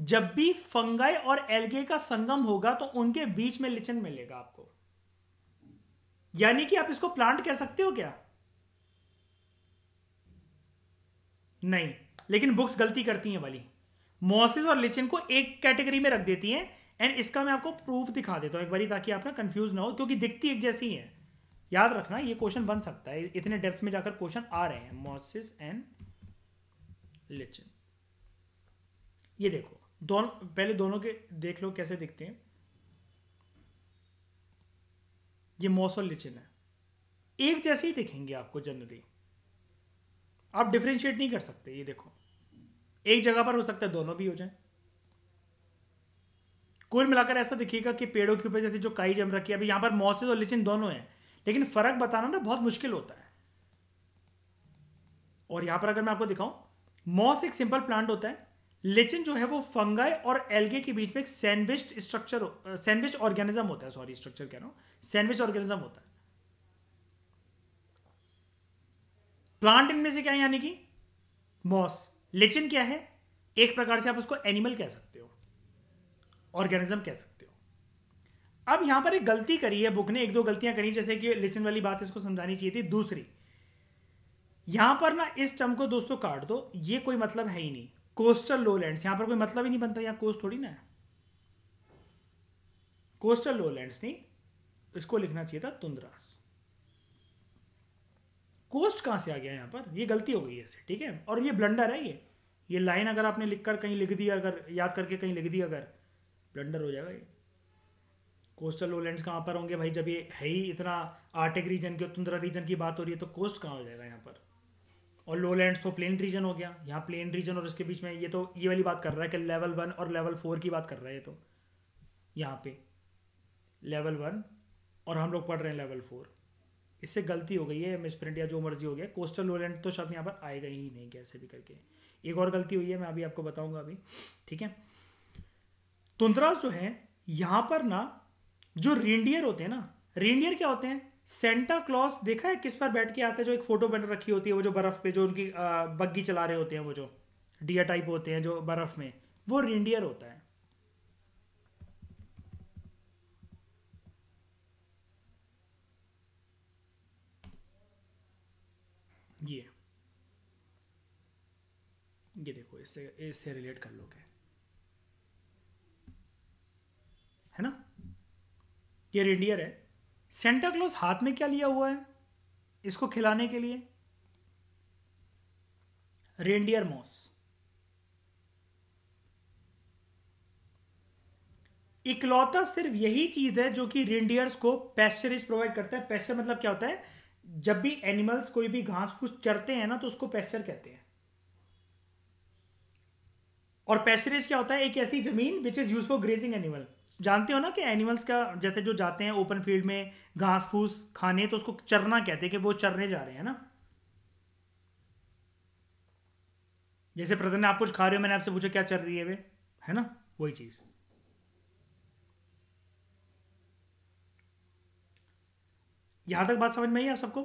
Speaker 1: जब भी फंगाई और एल्गे का संगम होगा तो उनके बीच में लिचन मिलेगा आपको यानी कि आप इसको प्लांट कह सकते हो क्या नहीं लेकिन बुक्स गलती करती हैं वाली मोसिस और लिचन को एक कैटेगरी में रख देती हैं एंड इसका मैं आपको प्रूफ दिखा देता हूं एक बारी ताकि आप ना कंफ्यूज ना हो क्योंकि दिखती एक जैसी है याद रखना ये क्वेश्चन बन सकता है इतने डेप्थ में जाकर क्वेश्चन आ रहे हैं मोसिस एंड लिचन ये देखो दोनों पहले दोनों के देख लो कैसे दिखते हैं ये मॉस और लिचिन है एक जैसे ही दिखेंगे आपको जनरली आप डिफ्रेंशिएट नहीं कर सकते ये देखो एक जगह पर हो सकता है दोनों भी हो जाए कुल मिलाकर ऐसा दिखेगा कि पेड़ों के ऊपर जैसे जो काई जम रखी है अभी यहां पर मौसद और लिचिन दोनों हैं लेकिन फर्क बताना ना बहुत मुश्किल होता है और यहां पर अगर मैं आपको दिखाऊं मॉस एक सिंपल प्लांट होता है लेचिन जो है वो फंगाई और एल्गे के बीच में एक सैंडविच स्ट्रक्चर सैंडविच ऑर्गेनिज्म होता है सॉरी स्ट्रक्चर कह रहा हूं सैंडविच ऑर्गेनिज्म होता है प्लांट इनमें से क्या है यानी कि मॉस लेचिन क्या है एक प्रकार से आप उसको एनिमल कह सकते हो ऑर्गेनिज्म कह सकते हो अब यहां पर एक गलती करी है बुक ने एक दो गलतियां करी जैसे कि लेचिन वाली बात इसको समझानी चाहिए थी दूसरी यहां पर ना इस टर्म को दोस्तों काट दो ये कोई मतलब है ही नहीं कोस्टल लोलैंड्स यहां पर कोई मतलब ही नहीं बनता यहाँ कोस्ट थोड़ी ना है कोस्टल लोलैंड्स नहीं इसको लिखना चाहिए था तुंद्रास कोस्ट कहाँ से आ गया यहां पर ये गलती हो गई है इससे ठीक है और ये ब्लंडर है ये ये लाइन अगर आपने लिखकर कहीं लिख दिया अगर याद करके कहीं लिख दिया अगर ब्लंडर हो जाएगा ये कोस्टल लोलैंड्स कहाँ पर होंगे भाई जब ये है ही इतना आर्टिक रीजन की और तुंद्रा रीजन की बात हो रही है तो कोस्ट कहाँ हो जाएगा यहाँ पर और लो लैंड तो प्लेन रीजन हो गया यहाँ प्लेन रीजन और इसके बीच में ये तो ये वाली बात कर रहा है कि लेवल वन और लेवल फोर की बात कर रहा है ये तो यहाँ पे लेवल वन और हम लोग पढ़ रहे हैं लेवल फोर इससे गलती हो गई है मिस प्रिंट या जो मर्जी हो गया कोस्टल लोलैंड तो शब्द यहाँ पर आएगा ही नहीं कैसे भी करके एक और गलती हुई है मैं अभी आपको बताऊंगा अभी ठीक है तुंतराज जो है यहाँ पर ना जो रेंडियर होते हैं ना रेंडियर क्या होते हैं सेंटा क्लॉस देखा है किस पर बैठ के आते हैं जो एक फोटो बन रखी होती है वो जो बर्फ पे जो उनकी बग्गी चला रहे होते हैं वो जो डियर टाइप होते हैं जो बर्फ में वो रिंडियर होता है ये ये देखो इससे इससे रिलेट कर लोगे है ना ये रेंडियर है सेंटा क्लॉज हाथ में क्या लिया हुआ है इसको खिलाने के लिए रेंडियर मॉस इकलौता सिर्फ यही चीज है जो कि रेंडियर्स को पेस्चरेज प्रोवाइड करता है पेस्चर मतलब क्या होता है जब भी एनिमल्स कोई भी घास फूस चरते हैं ना तो उसको पेस्चर कहते हैं और पेस्चरेज क्या होता है एक ऐसी जमीन which is use for grazing animal जानते हो ना कि एनिमल्स का जैसे जो जाते हैं ओपन फील्ड में घास फूस खाने तो उसको चरना कहते हैं कि वो चरने जा रहे हैं ना जैसे प्रधान आप कुछ खा रहे हो मैंने आपसे पूछा क्या चल रही है वे है ना वही चीज यहां तक बात समझ में आई आप सबको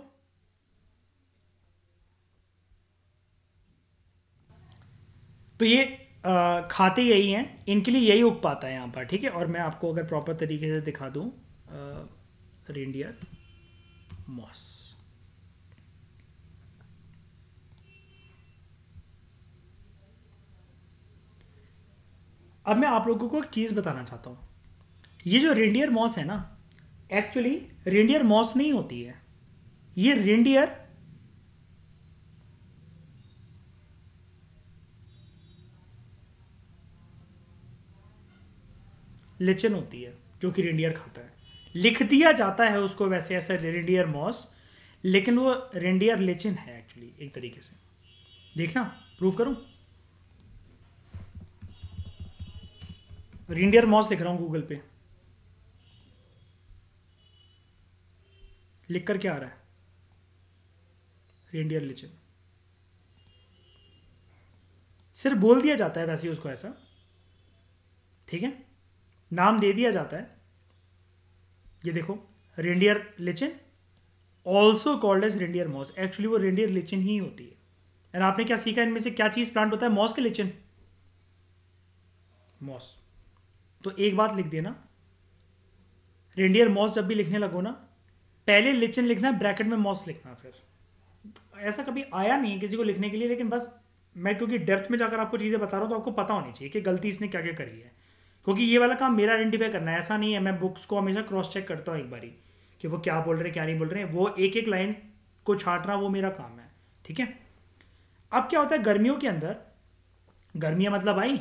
Speaker 1: तो ये खाते यही हैं इनके लिए यही उग पाता है यहाँ पर ठीक है और मैं आपको अगर प्रॉपर तरीके से दिखा दूँ रेंडियर मॉस अब मैं आप लोगों को एक चीज़ बताना चाहता हूँ ये जो रेंडियर मॉस है ना एक्चुअली रेंडियर मॉस नहीं होती है ये रेंडियर लिचन होती है जो कि रेंडियर खाता है लिख दिया जाता है उसको वैसे ऐसे रेंडियर मॉस लेकिन वो रेंडियर लेचिन है एक्चुअली एक तरीके से देखना प्रूव करूं रेंडियर मॉस लिख रहा हूं गूगल पे लिख कर क्या आ रहा है रेंडियर लेचिन सिर्फ बोल दिया जाता है वैसे उसको ऐसा ठीक है नाम दे दिया जाता है ये देखो reindeer lichen also called as reindeer moss actually वो रेंडियर लिचिन ही होती है एंड आपने क्या सीखा इनमें से क्या चीज़ प्लांट होता है मॉस के लिचिन मॉस तो एक बात लिख देना रेंडियर मॉस जब भी लिखने लगो ना पहले लिचन लिखना है ब्रैकेट में मॉस लिखना फिर ऐसा कभी आया नहीं किसी को लिखने के लिए लेकिन बस मैं क्योंकि डेप्थ में जाकर आपको चीज़ें बता रहा हूं तो आपको पता होनी चाहिए कि गलती इसने क्या क्या करी है क्योंकि ये वाला काम मेरा आइडेंटिफाई करना है ऐसा नहीं है मैं बुक्स को हमेशा क्रॉस चेक करता हूँ एक बारी कि वो क्या बोल रहे हैं क्या नहीं बोल रहे हैं वो एक एक लाइन को छाटना वो मेरा काम है ठीक है अब क्या होता है गर्मियों के अंदर गर्मियाँ मतलब आई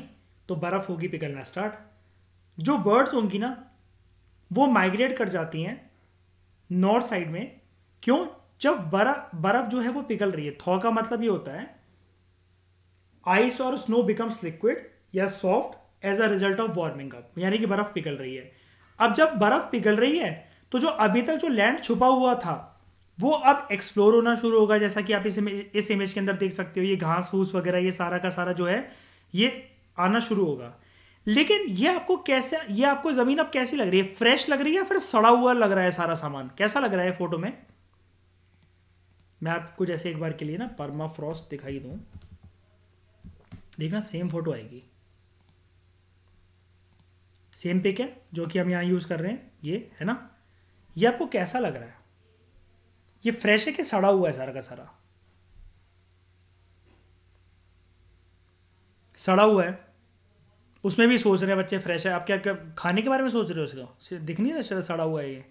Speaker 1: तो बर्फ़ होगी पिघलना स्टार्ट जो बर्ड्स होंगी ना वो माइग्रेट कर जाती हैं नॉर्थ साइड में क्यों जब बर्फ बर्फ़ जो है वो पिघल रही है थॉ का मतलब ये होता है आइस और स्नो बिकम्स लिक्विड या soft as a result of warming up यानी कि बर्फ़ पिघल रही है अब जब बर्फ़ पिघल रही है तो जो अभी तक जो लैंड छुपा हुआ था वो अब एक्सप्लोर होना शुरू होगा जैसा कि आप इस इमेज इस इमेज के अंदर देख सकते हो ये घास फूस वगैरह ये सारा का सारा जो है ये आना शुरू होगा लेकिन ये आपको कैसे ये आपको ज़मीन अब कैसी लग रही है फ्रेश लग रही है या फिर सड़ा हुआ लग रहा है सारा सामान कैसा लग रहा है फोटो में मैं आपको जैसे एक बार के लिए ना परमा फ्रॉस्ट दिखाई दू देखना सेम फोटो आएगी सेम पिक है जो कि हम यहाँ यूज़ कर रहे हैं ये है ना ये आपको कैसा लग रहा है ये फ्रेश है कि सड़ा हुआ है सारा का सारा सड़ा हुआ है उसमें भी सोच रहे हैं बच्चे फ्रेश है आप क्या क्या खाने के बारे में सोच रहे हो उसका दिख नहीं रहा सड़ा हुआ है ये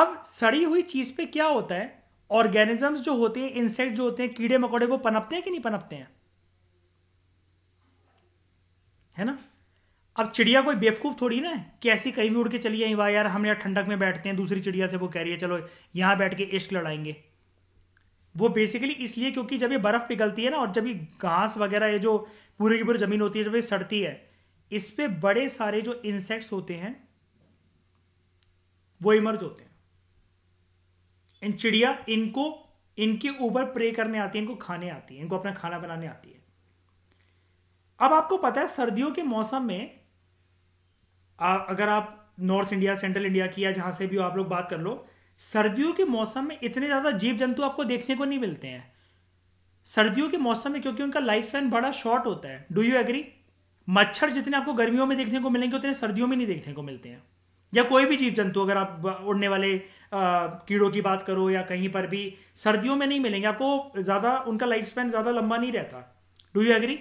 Speaker 1: अब सड़ी हुई चीज़ पे क्या होता है ऑर्गेनिजम्स जो होते हैं इंसेक्ट जो होते हैं कीड़े मकोड़े वो पनपते हैं कि नहीं पनपते हैं है ना अब चिड़िया कोई बेवकूफ़ थोड़ी ना कि ऐसी कहीं भी उड़ के चली आई वाह यार हम यार ठंडक में बैठते हैं दूसरी चिड़िया से वो कह रही है चलो यहाँ बैठ के इश्क लड़ाएंगे वो बेसिकली इसलिए क्योंकि जब ये बर्फ़ पिघलती है ना और जब ये घास वगैरह ये जो पूरी की पूरी ज़मीन होती है जब ये सड़ती है इस पर बड़े सारे जो इंसेक्ट्स होते हैं वो इमर्ज होते हैं इन चिड़िया इनको इनके ऊपर प्रे करने आती है इनको खाने आती है इनको अपना खाना बनाने आती है अब आपको पता है सर्दियों के मौसम में आ, अगर आप नॉर्थ इंडिया सेंट्रल इंडिया की या जहाँ से भी आप लोग बात कर लो सर्दियों के मौसम में इतने ज़्यादा जीव जंतु आपको देखने को नहीं मिलते हैं सर्दियों के मौसम में क्योंकि उनका लाइफ स्पैन बड़ा शॉर्ट होता है डू यू एग्री मच्छर जितने आपको गर्मियों में देखने को मिलेंगे उतने सर्दियों में नहीं देखने को मिलते हैं या कोई भी जीव जंतु अगर आप उड़ने वाले कीड़ों की बात करो या कहीं पर भी सर्दियों में नहीं मिलेंगे आपको ज़्यादा उनका लाइफ स्पैन ज़्यादा लंबा नहीं रहता डू यू एग्री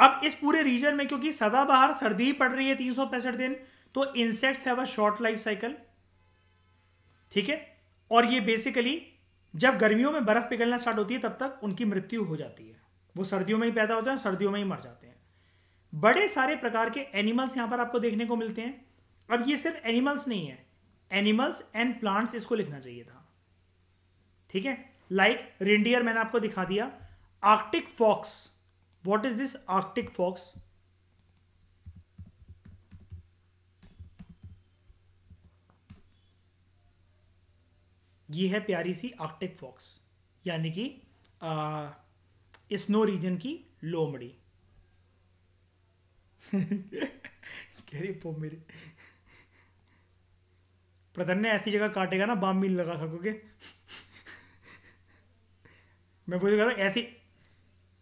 Speaker 1: अब इस पूरे रीजन में क्योंकि सदाबहार सर्दी ही पड़ रही है तीन सौ पैंसठ दिन तो insects have a short life cycle ठीक है और ये बेसिकली जब गर्मियों में बर्फ पिघलना स्टार्ट होती है तब तक उनकी मृत्यु हो जाती है वो सर्दियों में ही पैदा होते हैं सर्दियों में ही मर जाते हैं बड़े सारे प्रकार के एनिमल्स यहां पर आपको देखने को मिलते हैं अब ये सिर्फ एनिमल्स नहीं है एनिमल्स एंड प्लांट्स इसको लिखना चाहिए था ठीक है लाइक रेंडियर मैंने आपको दिखा दिया arctic fox what is this arctic fox ये है प्यारी सी आर्टिक फॉक्स यानी कि स्नो रीजन की लोमड़ी कह रही पो मेरे प्रधन ने ऐसी जगह काटेगा ना बाम भी लगा सकोगे मैं बोल रहा ऐसी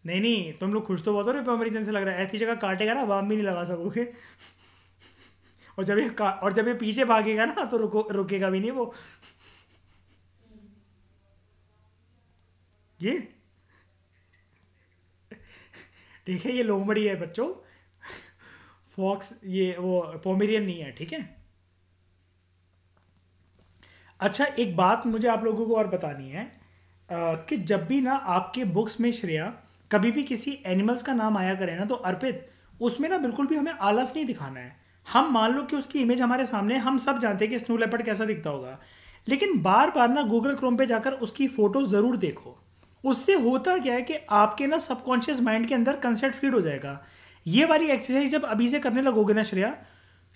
Speaker 1: नहीं नहीं तुम लोग खुश तो बहुत हो रहे जन से लग रहा है ऐसी जगह काटेगा ना वाम भी नहीं लगा सकोगे और जब ये और जब ये पीछे भागेगा ना तो रुको रुकेगा भी नहीं वो ये ठीक है ये लोमड़ी है बच्चों फॉक्स ये वो पोमेरियन नहीं है ठीक है अच्छा एक बात मुझे आप लोगों को और बतानी है आ, कि जब भी ना आपके बुक्स में श्रेया कभी भी किसी एनिमल्स का नाम आया करे ना तो अर्पित उसमें ना बिल्कुल भी हमें आलस नहीं दिखाना है हम मान लो कि उसकी इमेज हमारे सामने हम सब जानते हैं कि स्नो लेपर्ड कैसा दिखता होगा लेकिन बार बार ना गूगल क्रोम पे जाकर उसकी फ़ोटो ज़रूर देखो उससे होता क्या है कि आपके ना सबकॉन्शियस माइंड के अंदर कंसेप्ट फीड हो जाएगा ये वाली एक्सरसाइज जब अभी से करने लगोगे ना श्रेया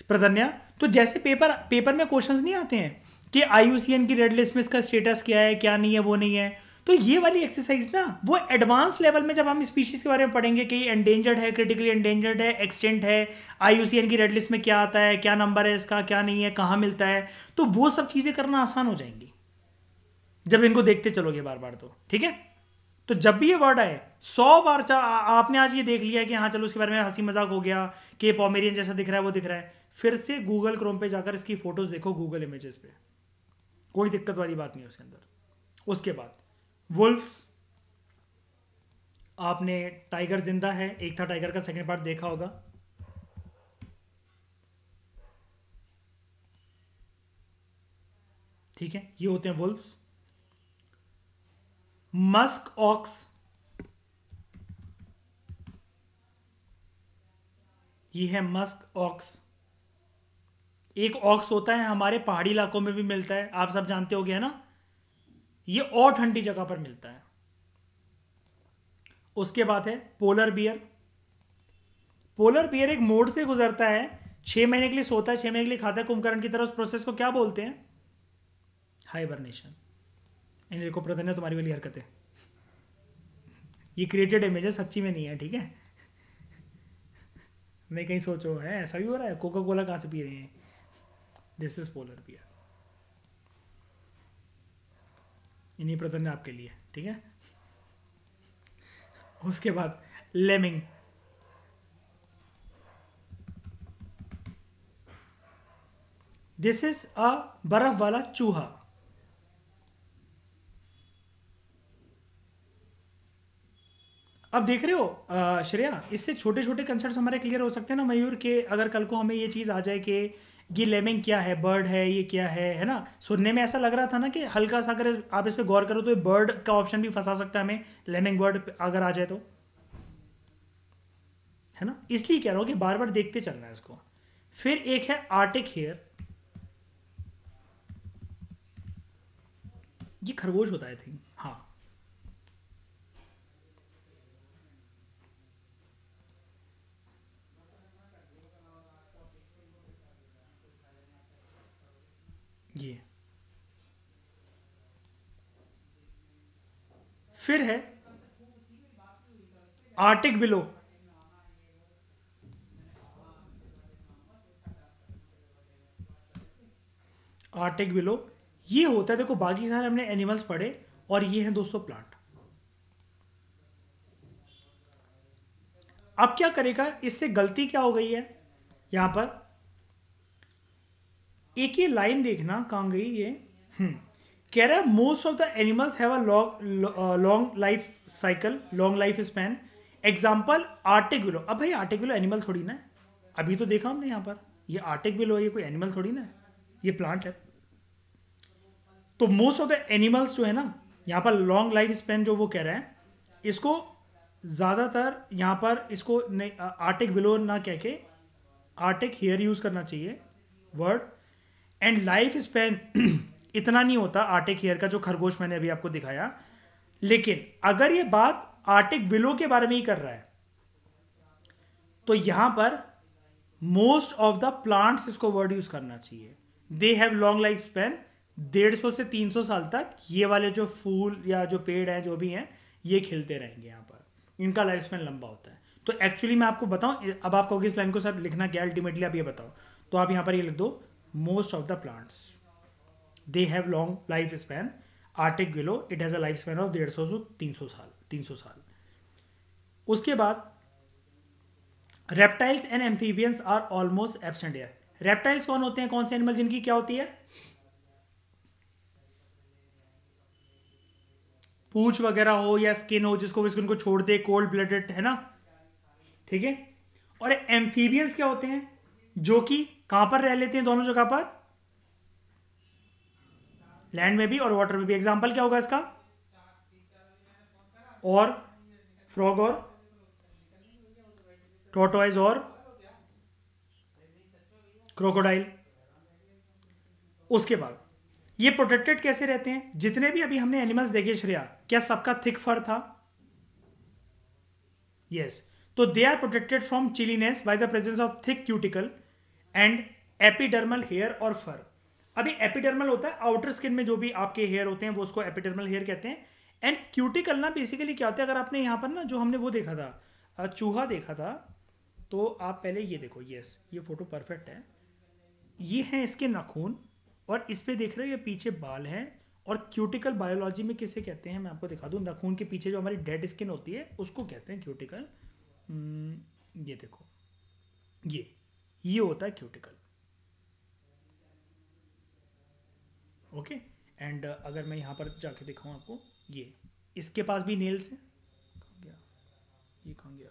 Speaker 1: प्रधन्या तो जैसे पेपर पेपर में क्वेश्चंस नहीं आते हैं कि आई की रेड लिस्ट में इसका स्टेटस क्या है क्या नहीं है वो नहीं है तो ये वाली एक्सरसाइज ना वो एडवांस लेवल में जब हम स्पीशीज के बारे में पढ़ेंगे कि एंडेंजर्ड है क्रिटिकली एंडेंजर्ड है एक्सटेंट है आई की रेड लिस्ट में क्या आता है क्या नंबर है इसका क्या नहीं है कहाँ मिलता है तो वो सब चीज़ें करना आसान हो जाएंगी जब इनको देखते चलोगे बार बार तो ठीक है तो जब भी ये वर्ड आए सौ बार आपने आज ये देख लिया कि हाँ चलो उसके बारे में हंसी मजाक हो गया कि पॉमेरियन जैसा दिख रहा है वो दिख रहा है फिर से गूगल क्रोम पे जाकर इसकी फोटोज देखो गूगल इमेजेस पे कोई दिक्कत वाली बात नहीं है उसके अंदर उसके बाद वुल्फ्स आपने टाइगर जिंदा है एक था टाइगर का सेकंड पार्ट देखा होगा ठीक है ये होते हैं वुल्फ्स मस्क ऑक्स ये है मस्क ऑक्स एक ऑक्स होता है हमारे पहाड़ी इलाकों में भी मिलता है आप सब जानते हो गया ना ये और ठंडी जगह पर मिलता है उसके बाद है पोलर बियर पोलर बियर एक मोड से गुजरता है छह महीने के लिए सोता है छह महीने के लिए खाता है कुंभकर्ण की तरह उस प्रोसेस को क्या बोलते हैं हाइबरनेशन इन देखो प्रधान तुम्हारी वाली हरकतें ये क्रिएटेड है सच्ची में नहीं है ठीक है नहीं कहीं सोचो है ऐसा भी हो रहा है कोका कोला कहाँ से पी रहे हैं दिस इज पोलर बियर इन्हीं प्रदर्शन आपके लिए ठीक है उसके बाद लेमिंग दिस इज अ बर्फ वाला चूहा अब देख रहे हो श्रेया इससे छोटे छोटे कंसर्ट्स हमारे क्लियर हो सकते हैं ना मयूर के अगर कल को हमें ये चीज़ आ जाए कि ये लेमिंग क्या है बर्ड है ये क्या है है ना सुनने में ऐसा लग रहा था ना कि हल्का सा अगर आप इस पर गौर करो तो ये बर्ड का ऑप्शन भी फंसा सकता है हमें लेमिंग बर्ड अगर आ जाए तो है ना इसलिए कह रहा हूं कि बार बार देखते चलना है इसको फिर एक है आर्टिक हेयर ये खरगोश होता है थिंक ये फिर है आर्टिक बिलो आर्टिक बिलो ये होता है देखो बाकी सारे हमने एनिमल्स पढ़े और ये हैं दोस्तों प्लांट अब क्या करेगा इससे गलती क्या हो गई है यहां पर एक ये लाइन देखना कहाँ गई ये हम्म। कह रहा है most of the animals have a long long life cycle long life span example arctic willow अब भाई आर्टिक विलो एनिमल थोड़ी ना है अभी तो देखा हमने यहाँ पर ये आर्टिक विलो है ये कोई एनिमल थोड़ी ना है ये प्लांट है तो मोस्ट ऑफ द एनिमल्स जो है ना यहाँ पर लॉन्ग लाइफ स्पेन जो वो कह रहे हैं इसको ज़्यादातर यहाँ पर इसको आर्टिक विलो uh, ना कह के आर्टिक हेयर यूज़ करना चाहिए वर्ड एंड लाइफ स्पेन इतना नहीं होता आर्टिक हेयर का जो खरगोश मैंने अभी आपको दिखाया लेकिन अगर ये बात आर्टिक बिलो के बारे में ही कर रहा है तो यहां पर मोस्ट ऑफ द प्लांट्स इसको वर्ड यूज करना चाहिए they have long life span डेढ़ सौ से तीन सौ साल तक ये वाले जो फूल या जो पेड़ हैं जो भी हैं ये खिलते रहेंगे यहाँ पर इनका लाइफ स्पेन लंबा होता है तो एक्चुअली मैं आपको बताऊं अब आप कहोगे इस लाइन को सर लिखना क्या अल्टीमेटली आप ये बताओ तो आप यहाँ पर ये लिख दो most of the plants. They have long life span. Arctic willow, it has a life span of 150 to 300 साल 300 साल उसके बाद reptiles and amphibians are almost absent here. Reptiles कौन होते हैं कौन से एनिमल जिनकी क्या होती है पूछ वगैरह हो या स्किन हो जिसको स्किन को छोड़ दे कोल्ड ब्लडेड है ना ठीक है और एम्फीबियंस क्या होते हैं जो कि कहां पर रह लेते हैं दोनों जगह पर लैंड में भी और वाटर में भी एग्जाम्पल क्या होगा इसका और फ्रॉग और टोटोइज और क्रोकोडाइल उसके बाद ये प्रोटेक्टेड कैसे रहते हैं जितने भी अभी हमने एनिमल्स देखे श्रेया क्या सबका थिक फर था यस yes. तो they are protected from chilliness by the presence of thick cuticle and epidermal hair और फर अभी एपिडर्मल होता है आउटर स्किन में जो भी आपके हेयर होते हैं वो उसको एपिडर्मल हेयर कहते हैं एंड क्यूटिकल ना बेसिकली क्या होता है अगर आपने यहाँ पर ना जो हमने वो देखा था चूहा देखा था तो आप पहले ये देखो यस ये फोटो परफेक्ट है ये हैं इसके नाखून और इस पर देख रहे हो ये पीछे बाल हैं और क्यूटिकल बायोलॉजी में किसे कहते हैं मैं आपको दिखा दूँ नाखून के पीछे जो हमारी डेड स्किन होती है उसको कहते हैं क्यूटिकल हम्म, ये देखो ये ये होता है क्यूटिकल ओके एंड अगर मैं यहां पर जाके दिखाऊं आपको ये इसके पास भी नेल्स हैं गया ये कहा गया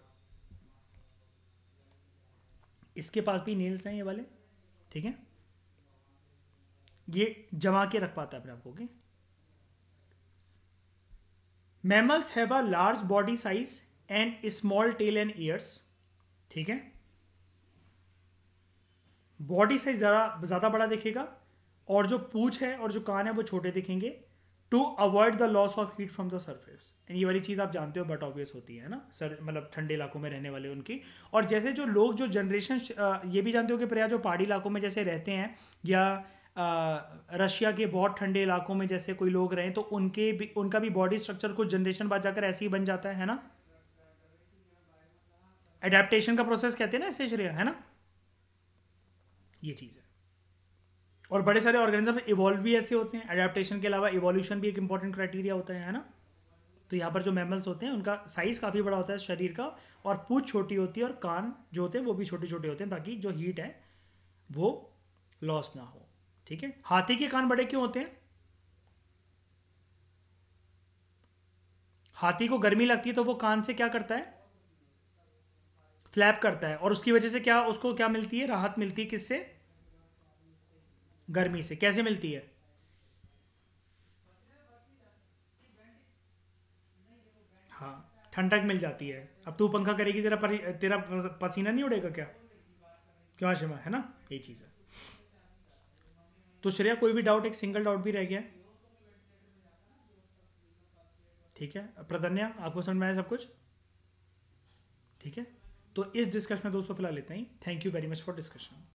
Speaker 1: इसके पास भी नेल्स हैं ये वाले ठीक है ये जमा के रख पाता है अपने आपको okay mammals have a large body size and small tail and ears ठीक है बॉडी साइज ज़्यादा ज़्यादा बड़ा दिखेगा और जो पूछ है और जो कान है वो छोटे दिखेंगे to avoid the loss of heat from the surface ये वाली चीज़ आप जानते हो बट ऑब्वियस होती है ना सर मतलब ठंडे इलाकों में रहने वाले उनकी और जैसे जो लोग जो जनरेशन ये भी जानते हो कि प्रया जो पहाड़ी इलाकों में जैसे रहते हैं या रशिया के बहुत ठंडे इलाकों में जैसे कोई लोग रहें तो उनके भी उनका भी बॉडी स्ट्रक्चर कुछ जनरेशन बाद जाकर ऐसे ही बन जाता है ना एडेप्टेशन का प्रोसेस कहते हैं ना ऐसे श्रेया है ना ये चीज़ है और बड़े सारे ऑर्गेनिज्म इवॉल्व भी ऐसे होते हैं अडेप्टेशन के अलावा इवोल्यूशन भी एक इंपॉर्टेंट क्राइटेरिया होता है ना तो यहाँ पर जो मैमल्स होते हैं उनका साइज काफ़ी बड़ा होता है शरीर का और पूछ छोटी होती है और कान जो होते हैं वो भी छोटे छोटे होते हैं ताकि जो हीट है वो लॉस ना हो ठीक है हाथी के कान बड़े क्यों होते हैं हाथी को गर्मी लगती है तो वो कान से क्या करता है फ्लैप करता है और उसकी वजह से क्या उसको क्या मिलती है राहत मिलती है किससे गर्मी से कैसे मिलती है हाँ ठंडक मिल जाती है अब तू पंखा करेगी तेरा पर, तेरा पसीना नहीं उड़ेगा क्या क्यों आशमा है ना ये चीज़ है तो श्रेया कोई भी डाउट एक सिंगल डाउट भी रह गया ठीक है प्रतन्या आपको समझ में आया सब कुछ ठीक है तो इस डिस्कशन में दोस्तों फिलहाल लेते हैं thank you very much for discussion